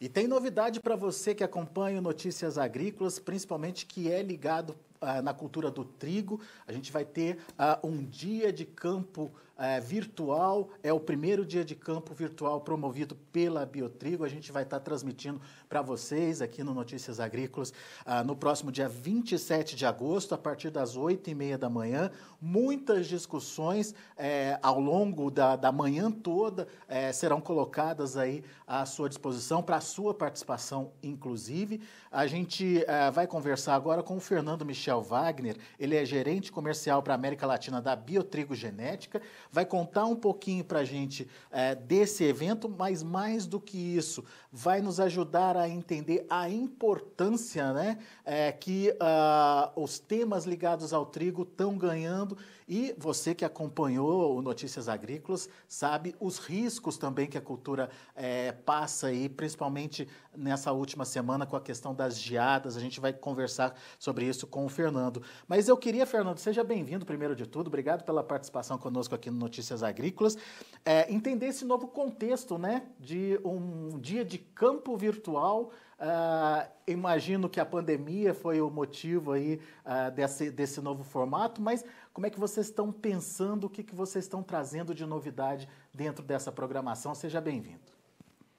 E tem novidade para você que acompanha Notícias Agrícolas, principalmente que é ligado ah, na cultura do trigo. A gente vai ter ah, um dia de campo é, virtual, é o primeiro dia de campo virtual promovido pela Biotrigo. A gente vai estar tá transmitindo para vocês aqui no Notícias Agrícolas ah, no próximo dia 27 de agosto, a partir das 8h30 da manhã. Muitas discussões é, ao longo da, da manhã toda é, serão colocadas aí à sua disposição, para a sua participação, inclusive. A gente é, vai conversar agora com o Fernando Michel Wagner, ele é gerente comercial para a América Latina da Biotrigo Genética vai contar um pouquinho para a gente é, desse evento, mas mais do que isso, vai nos ajudar a entender a importância né, é, que uh, os temas ligados ao trigo estão ganhando e você que acompanhou o Notícias Agrícolas sabe os riscos também que a cultura é, passa aí, principalmente nessa última semana com a questão das geadas. A gente vai conversar sobre isso com o Fernando. Mas eu queria, Fernando, seja bem-vindo primeiro de tudo. Obrigado pela participação conosco aqui no Notícias Agrícolas. É, entender esse novo contexto, né, de um dia de campo virtual. Uh, imagino que a pandemia foi o motivo aí uh, desse, desse novo formato, mas como é que vocês estão pensando, o que, que vocês estão trazendo de novidade dentro dessa programação? Seja bem-vindo.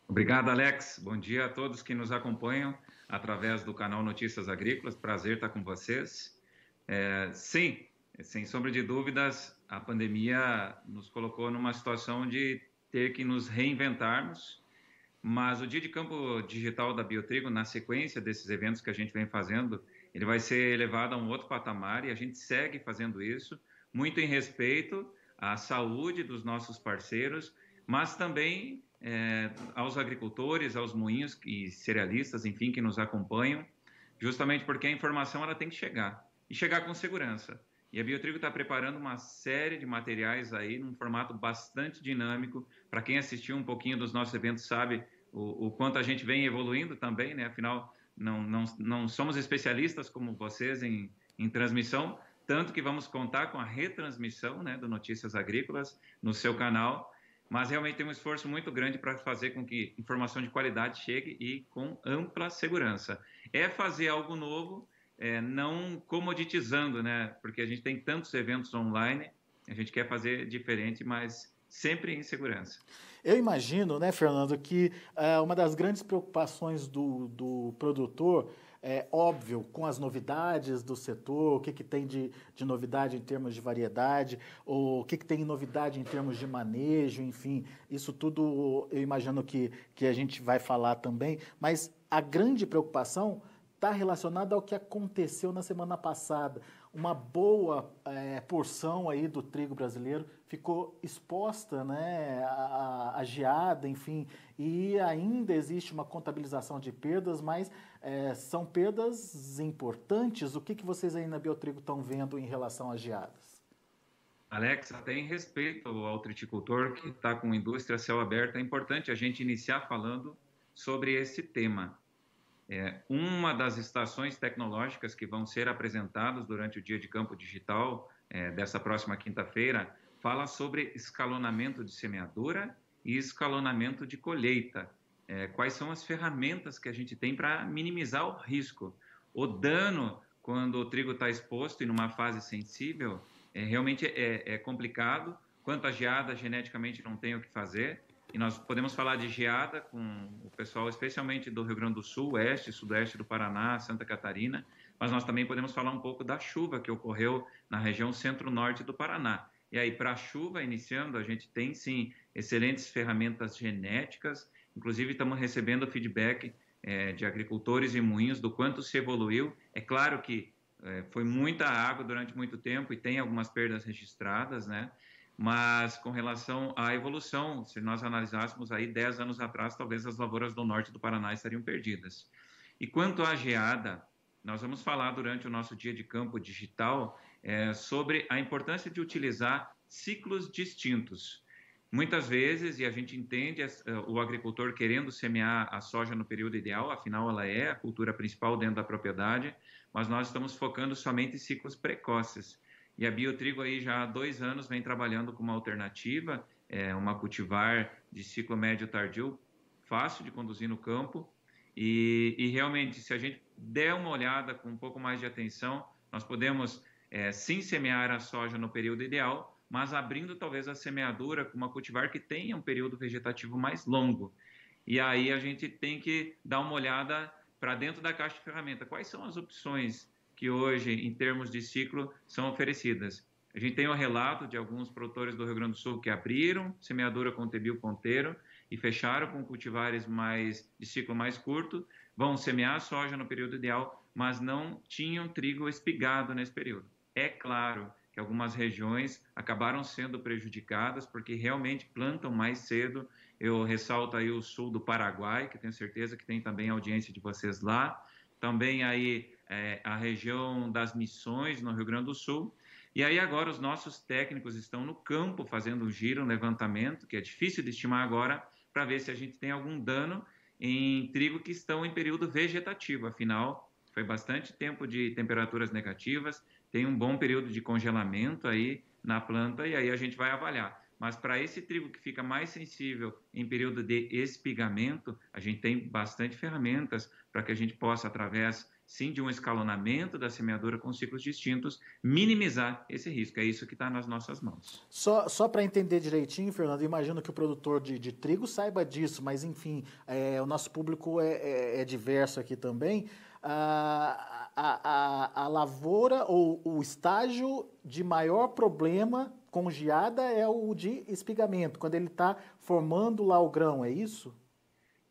Obrigado, Alex. Bom dia a todos que nos acompanham através do canal Notícias Agrícolas. Prazer estar com vocês. É, sim, sem sombra de dúvidas, a pandemia nos colocou numa situação de ter que nos reinventarmos, mas o Dia de Campo Digital da Biotrigo, na sequência desses eventos que a gente vem fazendo ele vai ser elevado a um outro patamar e a gente segue fazendo isso, muito em respeito à saúde dos nossos parceiros, mas também é, aos agricultores, aos moinhos e cerealistas, enfim, que nos acompanham, justamente porque a informação ela tem que chegar e chegar com segurança. E a Biotrigo está preparando uma série de materiais aí num formato bastante dinâmico. Para quem assistiu um pouquinho dos nossos eventos sabe o, o, quanto a gente vem evoluindo também, né? Afinal, não, não, não somos especialistas como vocês em, em transmissão, tanto que vamos contar com a retransmissão né, do Notícias Agrícolas no seu canal, mas realmente tem um esforço muito grande para fazer com que informação de qualidade chegue e com ampla segurança. É fazer algo novo, é, não comoditizando, né? Porque a gente tem tantos eventos online, a gente quer fazer diferente, mas sempre em segurança. Eu imagino, né, Fernando, que é, uma das grandes preocupações do, do produtor é óbvio, com as novidades do setor, o que, que tem de, de novidade em termos de variedade, ou o que, que tem novidade em termos de manejo, enfim, isso tudo eu imagino que, que a gente vai falar também, mas a grande preocupação está relacionado ao que aconteceu na semana passada. Uma boa é, porção aí do trigo brasileiro ficou exposta né, a, geada, enfim, e ainda existe uma contabilização de perdas, mas é, são perdas importantes. O que, que vocês aí na Biotrigo estão vendo em relação às geadas? até tem respeito ao triticultor que está com indústria céu aberto. É importante a gente iniciar falando sobre esse tema. É, uma das estações tecnológicas que vão ser apresentadas durante o dia de campo digital é, dessa próxima quinta-feira fala sobre escalonamento de semeadura e escalonamento de colheita. É, quais são as ferramentas que a gente tem para minimizar o risco? O dano quando o trigo está exposto e numa fase sensível é, realmente é, é complicado. Quanto à geada, geneticamente não tem o que fazer. E nós podemos falar de geada com o pessoal, especialmente do Rio Grande do Sul, oeste, sudoeste do Paraná, Santa Catarina, mas nós também podemos falar um pouco da chuva que ocorreu na região centro-norte do Paraná. E aí, para a chuva, iniciando, a gente tem sim excelentes ferramentas genéticas, inclusive estamos recebendo feedback é, de agricultores e moinhos do quanto se evoluiu. É claro que é, foi muita água durante muito tempo e tem algumas perdas registradas, né? Mas com relação à evolução, se nós analisássemos aí 10 anos atrás, talvez as lavouras do norte do Paraná estariam perdidas. E quanto à geada, nós vamos falar durante o nosso dia de campo digital é, sobre a importância de utilizar ciclos distintos. Muitas vezes, e a gente entende é, o agricultor querendo semear a soja no período ideal, afinal ela é a cultura principal dentro da propriedade, mas nós estamos focando somente em ciclos precoces. E a Biotrigo aí já há dois anos vem trabalhando com uma alternativa, é, uma cultivar de ciclo médio tardio, fácil de conduzir no campo. E, e realmente, se a gente der uma olhada com um pouco mais de atenção, nós podemos é, sim semear a soja no período ideal, mas abrindo talvez a semeadura com uma cultivar que tenha um período vegetativo mais longo. E aí a gente tem que dar uma olhada para dentro da caixa de ferramenta. Quais são as opções que hoje, em termos de ciclo, são oferecidas. A gente tem o um relato de alguns produtores do Rio Grande do Sul que abriram semeadura com tebil ponteiro e fecharam com cultivares mais de ciclo mais curto, vão semear soja no período ideal, mas não tinham trigo espigado nesse período. É claro que algumas regiões acabaram sendo prejudicadas porque realmente plantam mais cedo. Eu ressalto aí o sul do Paraguai, que tenho certeza que tem também audiência de vocês lá. Também aí é, a região das Missões, no Rio Grande do Sul. E aí agora os nossos técnicos estão no campo fazendo um giro, um levantamento, que é difícil de estimar agora, para ver se a gente tem algum dano em trigo que estão em período vegetativo. Afinal, foi bastante tempo de temperaturas negativas, tem um bom período de congelamento aí na planta e aí a gente vai avaliar. Mas para esse trigo que fica mais sensível em período de espigamento, a gente tem bastante ferramentas para que a gente possa, através sim, de um escalonamento da semeadura com ciclos distintos, minimizar esse risco. É isso que está nas nossas mãos. Só, só para entender direitinho, Fernando, imagino que o produtor de, de trigo saiba disso, mas enfim, é, o nosso público é, é, é diverso aqui também. A, ah, a, a, a lavoura ou o estágio de maior problema com geada é o de espigamento, quando ele está formando lá o grão, é isso?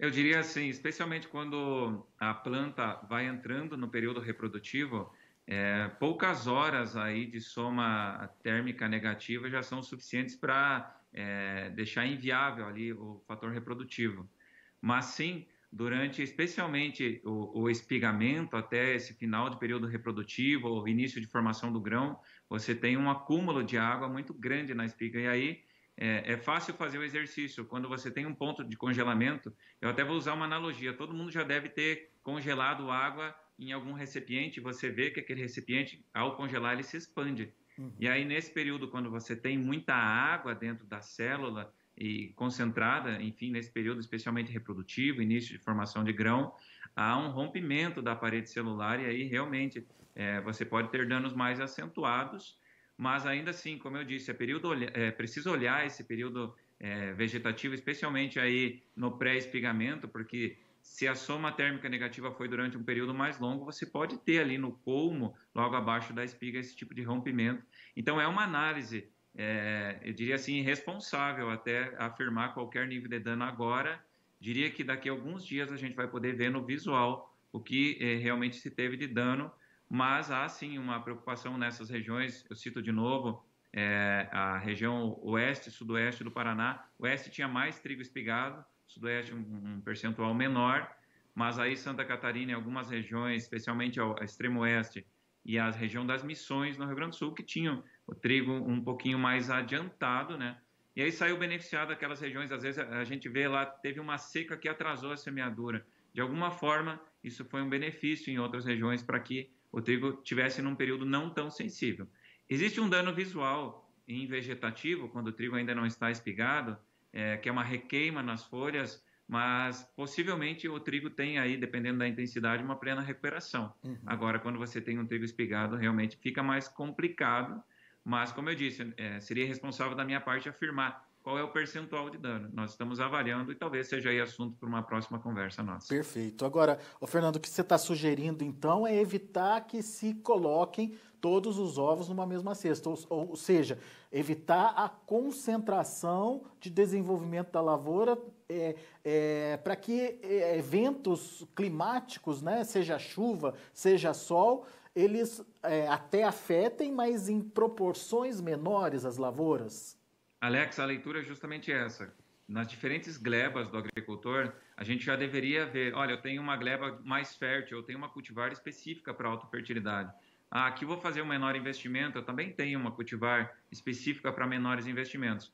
Eu diria assim, especialmente quando a planta vai entrando no período reprodutivo, é, poucas horas aí de soma térmica negativa já são suficientes para é, deixar inviável ali o fator reprodutivo. Mas sim, durante especialmente o, o, espigamento até esse final de período reprodutivo ou início de formação do grão, você tem um acúmulo de água muito grande na espiga e aí é, é, fácil fazer o exercício. Quando você tem um ponto de congelamento, eu até vou usar uma analogia: todo mundo já deve ter congelado água em algum recipiente. Você vê que aquele recipiente, ao congelar, ele se expande. Uhum. E aí, nesse período, quando você tem muita água dentro da célula e concentrada, enfim, nesse período especialmente reprodutivo, início de formação de grão, há um rompimento da parede celular e aí realmente é, você pode ter danos mais acentuados mas ainda assim, como eu disse, é, período, é preciso olhar esse período é, vegetativo, especialmente aí no pré-espigamento, porque se a soma térmica negativa foi durante um período mais longo, você pode ter ali no colmo, logo abaixo da espiga, esse tipo de rompimento. Então, é uma análise, é, eu diria assim, irresponsável até afirmar qualquer nível de dano agora. Diria que daqui a alguns dias a gente vai poder ver no visual o que é, realmente se teve de dano mas há sim uma preocupação nessas regiões. Eu cito de novo é, a região oeste e sudoeste do Paraná. Oeste tinha mais trigo espigado, sudoeste um, um, percentual menor, mas aí Santa Catarina e algumas regiões, especialmente ao, ao extremo oeste e a região das Missões no Rio Grande do Sul, que tinham o trigo um pouquinho mais adiantado, né? E aí saiu beneficiado aquelas regiões, às vezes a gente vê lá, teve uma seca que atrasou a semeadura. De alguma forma, isso foi um benefício em outras regiões para que o trigo tivesse num período não tão sensível. Existe um dano visual em vegetativo, quando o trigo ainda não está espigado, é, que é uma requeima nas folhas, mas possivelmente o trigo tem aí, dependendo da intensidade, uma plena recuperação. Uhum. Agora, quando você tem um trigo espigado, realmente fica mais complicado, mas como eu disse, é, seria responsável da minha parte afirmar qual é o percentual de dano. Nós estamos avaliando e talvez seja aí assunto para uma próxima conversa nossa. Perfeito. Agora, o Fernando, o que você está sugerindo então é evitar que se coloquem todos os ovos numa mesma cesta, ou, ou seja, evitar a concentração de desenvolvimento da lavoura é, é, para que é, eventos climáticos, né, seja chuva, seja sol, eles é, até afetem, mas em proporções menores as lavouras. Alex, a leitura é justamente essa. Nas diferentes glebas do agricultor, a gente já deveria ver, olha, eu tenho uma gleba mais fértil, eu tenho uma cultivar específica para autofertilidade. Ah, aqui vou fazer um menor investimento, eu também tenho uma cultivar específica para menores investimentos.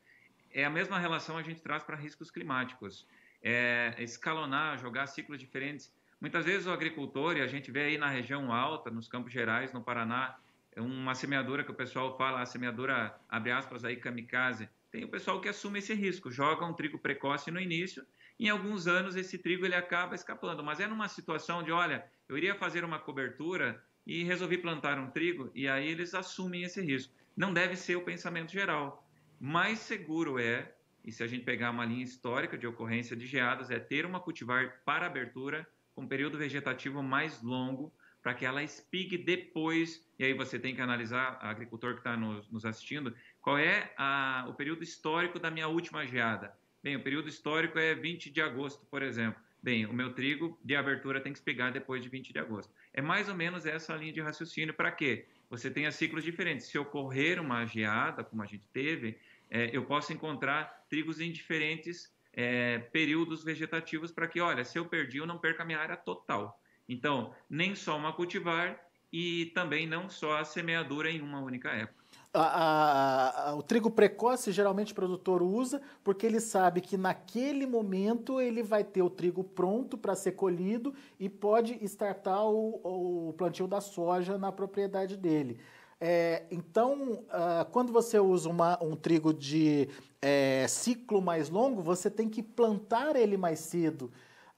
É a mesma relação a gente traz para riscos climáticos. É escalonar, jogar ciclos diferentes. Muitas vezes o agricultor, e a gente vê aí na região alta, nos Campos Gerais, no Paraná, é uma semeadora que o pessoal fala, a semeadora, abre aspas aí, kamikaze, tem o pessoal que assume esse risco, joga um trigo precoce no início, em alguns anos esse trigo ele acaba escapando, mas é numa situação de, olha, eu iria fazer uma cobertura e resolvi plantar um trigo, e aí eles assumem esse risco. Não deve ser o pensamento geral. Mais seguro é, e se a gente pegar uma linha histórica de ocorrência de geadas, é ter uma cultivar para abertura com um período vegetativo mais longo, para que ela espigue depois. E aí você tem que analisar, agricultor que está nos, nos, assistindo, qual é a, o período histórico da minha última geada. Bem, o período histórico é 20 de agosto, por exemplo. Bem, o meu trigo de abertura tem que espigar depois de 20 de agosto. É mais ou menos essa linha de raciocínio para quê? Você tenha ciclos diferentes. Se ocorrer uma geada, como a gente teve, é, eu posso encontrar trigos em diferentes é, períodos vegetativos para que, olha, se eu perdi, eu não perca a minha área total então, nem só uma cultivar e também não só a semeadura em uma única época. A, a, a, o trigo precoce geralmente o produtor usa porque ele sabe que naquele momento ele vai ter o trigo pronto para ser colhido e pode startar o, o, plantio da soja na propriedade dele. É, então, uh, quando você usa uma, um trigo de é, ciclo mais longo, você tem que plantar ele mais cedo.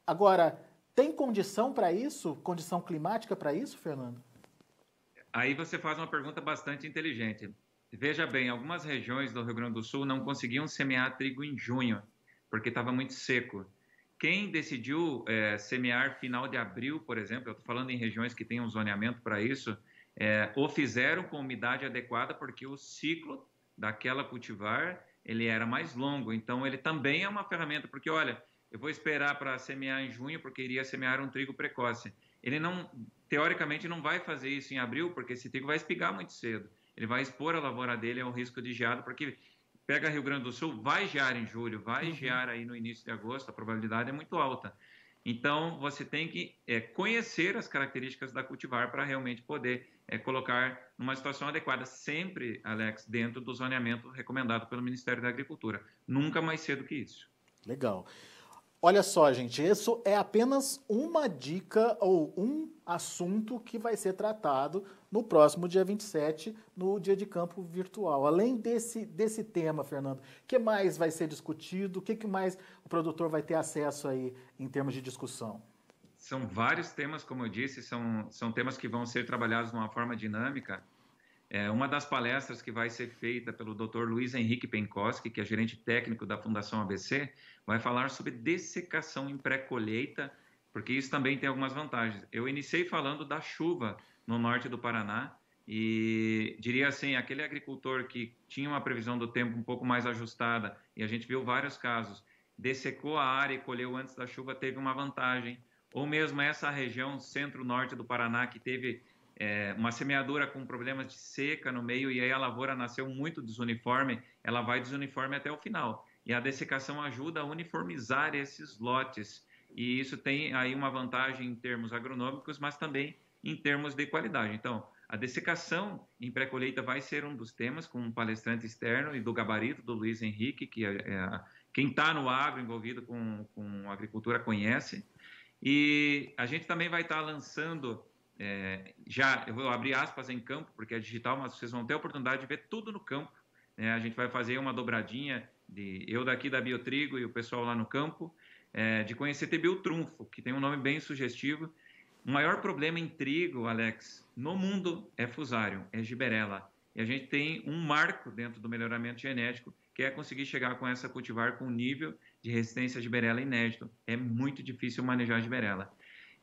Agora, tem condição para isso? Condição climática para isso, Fernando? Aí você faz uma pergunta bastante inteligente. Veja bem, algumas regiões do Rio Grande do Sul não conseguiam semear trigo em junho, porque estava muito seco. Quem decidiu é, semear final de abril, por exemplo, eu estou falando em regiões que têm um zoneamento para isso, é, o fizeram com umidade adequada, porque o ciclo daquela cultivar ele era mais longo. Então, ele também é uma ferramenta, porque olha, eu vou esperar para semear em junho, porque iria semear um trigo precoce. Ele não, teoricamente, não vai fazer isso em abril, porque esse trigo vai espigar muito cedo. Ele vai expor a lavoura dele ao é risco de geado, porque pega Rio Grande do Sul, vai gear em julho, vai uhum. gear aí no início de agosto, a probabilidade é muito alta. Então, você tem que é, conhecer as características da cultivar para realmente poder é, colocar numa situação adequada, sempre, Alex, dentro do zoneamento recomendado pelo Ministério da Agricultura. Nunca mais cedo que isso. Legal. Olha só, gente, isso é apenas uma dica ou um assunto que vai ser tratado no próximo dia 27, no dia de campo virtual. Além desse, desse tema, Fernando, o que mais vai ser discutido? O que, que mais o produtor vai ter acesso aí em termos de discussão? São vários temas, como eu disse, são, são temas que vão ser trabalhados de uma forma dinâmica é uma das palestras que vai ser feita pelo Dr. Luiz Henrique Penkoski, que é gerente técnico da Fundação ABC, vai falar sobre dessecação em pré-colheita, porque isso também tem algumas vantagens. Eu iniciei falando da chuva no norte do Paraná e diria assim, aquele agricultor que tinha uma previsão do tempo um pouco mais ajustada e a gente viu vários casos, dessecou a área e colheu antes da chuva, teve uma vantagem. Ou mesmo essa região centro-norte do Paraná que teve é, uma semeadura com problemas de seca no meio e aí a lavoura nasceu muito desuniforme, ela vai desuniforme até o final. E a dessecação ajuda a uniformizar esses lotes. E isso tem aí uma vantagem em termos agronômicos, mas também em termos de qualidade. Então, a dessecação em pré-colheita vai ser um dos temas com um palestrante externo e do gabarito do Luiz Henrique, que é, é quem está no agro envolvido com, com agricultura conhece. E a gente também vai estar tá lançando é, já, eu vou abrir aspas em campo, porque é digital, mas vocês vão ter a oportunidade de ver tudo no campo. É, a gente vai fazer uma dobradinha de eu daqui da Biotrigo e o pessoal lá no campo, é, de conhecer TBio Trunfo, que tem um nome bem sugestivo. O maior problema em trigo, Alex, no mundo é fusário, é giberela. E a gente tem um marco dentro do melhoramento genético, que é conseguir chegar com essa cultivar com um nível de resistência à giberela inédito. É muito difícil manejar a giberela.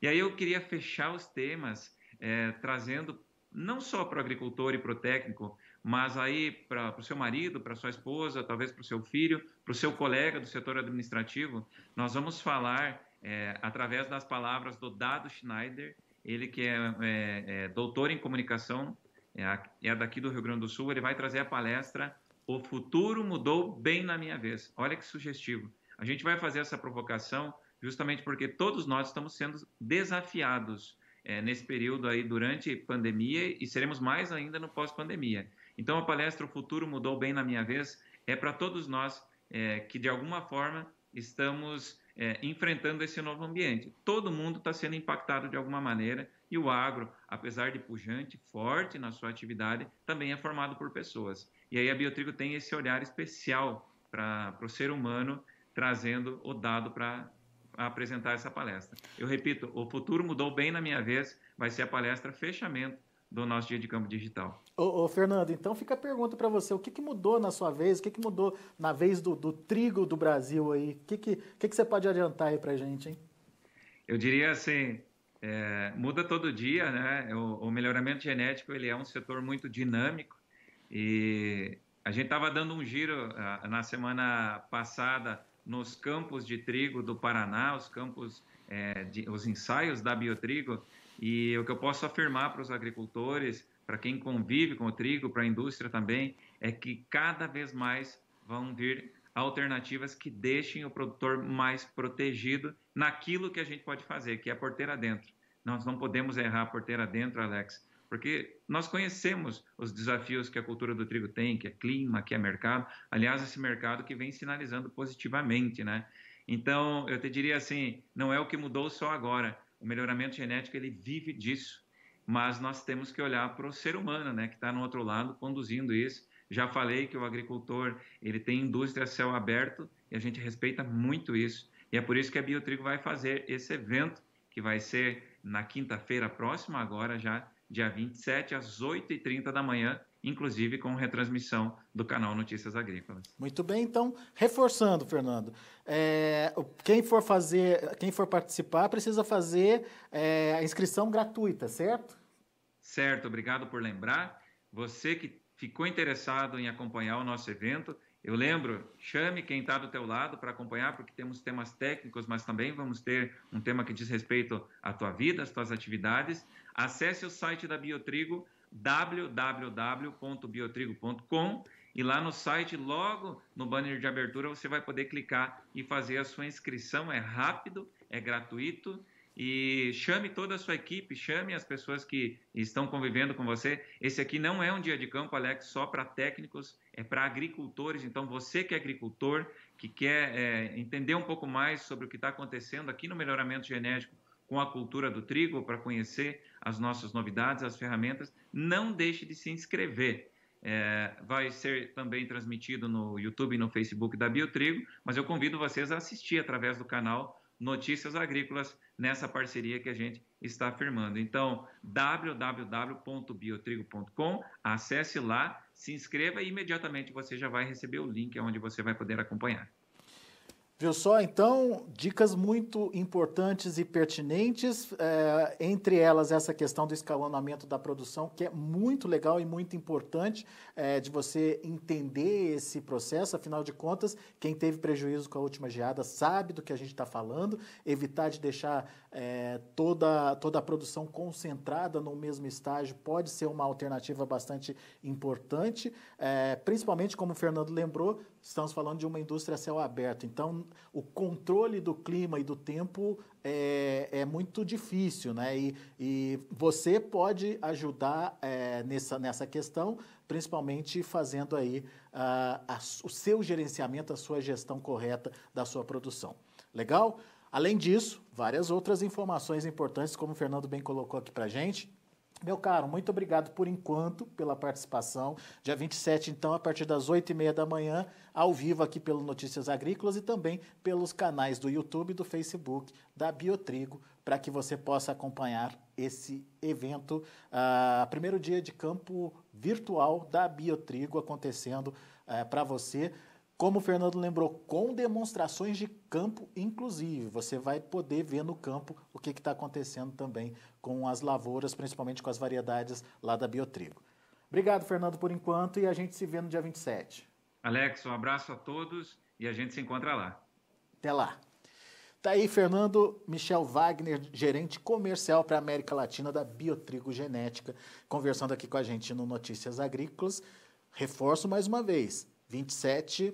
E aí eu queria fechar os temas é, trazendo não só para o agricultor e para o técnico, mas aí para o seu marido, para sua esposa, talvez para o seu filho, para o seu colega do setor administrativo, nós vamos falar é, através das palavras do Dado Schneider, ele que é, é, é doutor em comunicação, é, é, daqui do Rio Grande do Sul, ele vai trazer a palestra O Futuro Mudou Bem na Minha Vez. Olha que sugestivo. A gente vai fazer essa provocação justamente porque todos nós estamos sendo desafiados é, nesse período aí durante pandemia e seremos mais ainda no pós-pandemia. Então, a palestra O Futuro Mudou Bem na Minha Vez é para todos nós é, que, de alguma forma, estamos é, enfrentando esse novo ambiente. Todo mundo está sendo impactado de alguma maneira e o agro, apesar de pujante, forte na sua atividade, também é formado por pessoas. E aí a Biotrigo tem esse olhar especial para o ser humano, trazendo o dado para apresentar essa palestra. Eu repito, o futuro mudou bem na minha vez, vai ser a palestra fechamento do nosso dia de campo digital. Ô, ô Fernando, então fica a pergunta para você, o que, que mudou na sua vez, o que, que mudou na vez do, do trigo do Brasil aí, o que, que, que, que você pode adiantar aí para gente, hein? Eu diria assim, é, muda todo dia, né? O, o melhoramento genético ele é um setor muito dinâmico e a gente estava dando um giro ah, na semana passada nos campos de trigo do Paraná, os campos, é, de, os ensaios da Biotrigo, e o que eu posso afirmar para os agricultores, para quem convive com o trigo, para a indústria também, é que cada vez mais vão vir alternativas que deixem o produtor mais protegido naquilo que a gente pode fazer, que é a porteira dentro. Nós não podemos errar a porteira dentro, Alex porque nós conhecemos os desafios que a cultura do trigo tem, que é clima, que é mercado. Aliás, esse mercado que vem sinalizando positivamente, né? Então, eu te diria assim, não é o que mudou só agora. O melhoramento genético ele vive disso, mas nós temos que olhar para o ser humano, né, que está no outro lado conduzindo isso. Já falei que o agricultor ele tem indústria céu aberto e a gente respeita muito isso. E é por isso que a Biotrigo vai fazer esse evento que vai ser na quinta-feira próxima agora já dia 27, às 8h30 da manhã, inclusive com retransmissão do canal Notícias Agrícolas. Muito bem, então, reforçando, Fernando, é, quem for fazer, quem for participar precisa fazer é, a inscrição gratuita, certo? Certo, obrigado por lembrar. Você que ficou interessado em acompanhar o nosso evento, eu lembro, chame quem está do teu lado para acompanhar, porque temos temas técnicos, mas também vamos ter um tema que diz respeito à tua vida, às tuas atividades. Acesse o site da Biotrigo www.biotrigo.com e lá no site, logo no banner de abertura, você vai poder clicar e fazer a sua inscrição. É rápido, é gratuito e chame toda a sua equipe, chame as pessoas que estão convivendo com você. Esse aqui não é um dia de campo, Alex, só para técnicos, é para agricultores. Então, você que é agricultor, que quer é, entender um pouco mais sobre o que está acontecendo aqui no melhoramento genético com a cultura do trigo, para conhecer as nossas novidades, as ferramentas. Não deixe de se inscrever. É, vai ser também transmitido no YouTube e no Facebook da Biotrigo, mas eu convido vocês a assistir através do canal Notícias Agrícolas nessa parceria que a gente está firmando. Então, www.biotrigo.com, acesse lá, se inscreva e imediatamente você já vai receber o link onde você vai poder acompanhar. Viu só? Então, dicas muito importantes e pertinentes, é, entre elas essa questão do escalonamento da produção, que é muito legal e muito importante é, de você entender esse processo. Afinal de contas, quem teve prejuízo com a última geada sabe do que a gente está falando. Evitar de deixar é, toda, toda a produção concentrada no mesmo estágio pode ser uma alternativa bastante importante, principalmente como o Fernando lembrou, estamos falando de uma indústria a céu aberto. Então, o controle do clima e do tempo é, é muito difícil, né? E, e você pode ajudar é, nessa, nessa questão, principalmente fazendo aí a, o seu gerenciamento, a sua gestão correta da sua produção. Legal? Além disso, várias outras informações importantes, como o Fernando bem colocou aqui para gente. Meu caro, muito obrigado por enquanto pela participação. Dia 27, então, a partir das 8h30 da manhã, ao vivo aqui pelo Notícias Agrícolas e também pelos canais do YouTube e do Facebook da Biotrigo, para que você possa acompanhar esse evento, ah, primeiro dia de campo virtual da Biotrigo acontecendo ah, para você. Como o Fernando lembrou, com demonstrações de campo, inclusive, você vai poder ver no campo o que está acontecendo também com as lavouras, principalmente com as variedades lá da Biotrigo. Obrigado, Fernando, por enquanto, e a gente se vê no dia 27. Alex, um abraço a todos e a gente se encontra lá. Até lá. Tá aí Fernando Michel Wagner, gerente comercial para a América Latina da Biotrigo Genética, conversando aqui com a gente no Notícias Agrícolas. Reforço mais uma vez, 27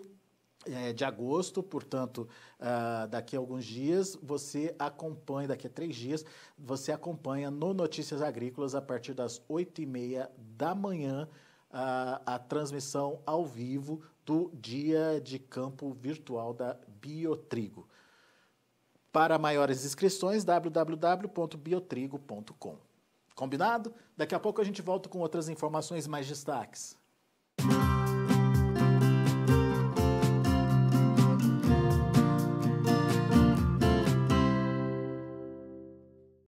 eh, de agosto, portanto, ah, daqui a alguns dias, você acompanha, daqui a três dias, você acompanha no Notícias Agrícolas, a partir das 8h30 da manhã, a, a transmissão ao vivo do Dia de Campo Virtual da Biotrigo. Para maiores inscrições, www.biotrigo.com. Combinado? Daqui a pouco a gente volta com outras informações mais destaques.